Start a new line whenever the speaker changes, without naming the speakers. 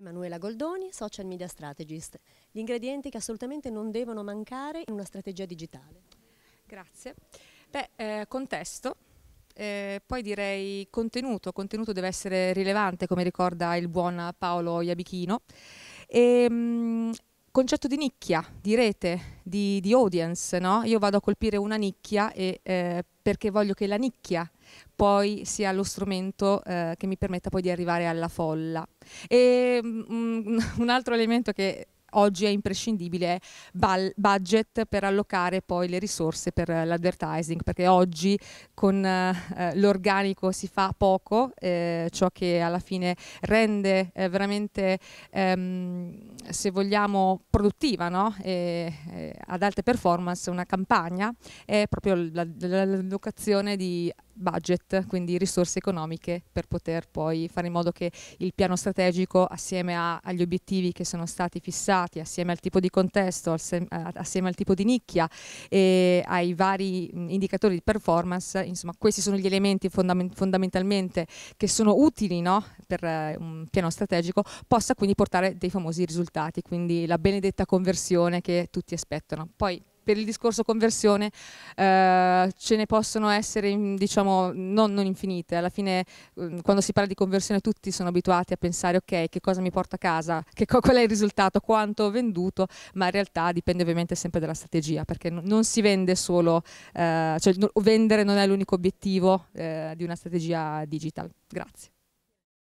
Emanuela Goldoni, Social Media Strategist. Gli ingredienti che assolutamente non devono mancare in una strategia digitale. Grazie. Beh,
eh, contesto, eh, poi direi contenuto, contenuto deve essere rilevante come ricorda il buon Paolo Iabichino e, ehm, mh, concetto di nicchia, di rete, di, di audience, no? Io vado a colpire una nicchia e, eh, perché voglio che la nicchia poi sia lo strumento eh, che mi permetta poi di arrivare alla folla. E mh, mm, mm, un altro elemento che oggi è imprescindibile budget per allocare poi le risorse per l'advertising, perché oggi con eh, l'organico si fa poco, eh, ciò che alla fine rende eh, veramente, ehm, se vogliamo, produttiva no? e, eh, ad alte performance una campagna, è proprio l'allocazione di budget, quindi risorse economiche per poter poi fare in modo che il piano strategico assieme a, agli obiettivi che sono stati fissati dati assieme al tipo di contesto, assieme al tipo di nicchia e ai vari indicatori di performance, insomma questi sono gli elementi fondament fondamentalmente che sono utili no? per eh, un piano strategico, possa quindi portare dei famosi risultati, quindi la benedetta conversione che tutti aspettano. Poi per il discorso conversione eh, ce ne possono essere, diciamo, non, non, infinite. Alla fine, mm, quando si parla di conversione, tutti sono abituati a pensare, ok, che cosa mi porta a casa, co qual è il risultato, quanto ho venduto, ma in realtà dipende ovviamente sempre dalla strategia, perché non si vende solo, eh, cioè vendere non è l'unico obiettivo eh, di una strategia digitale. Grazie.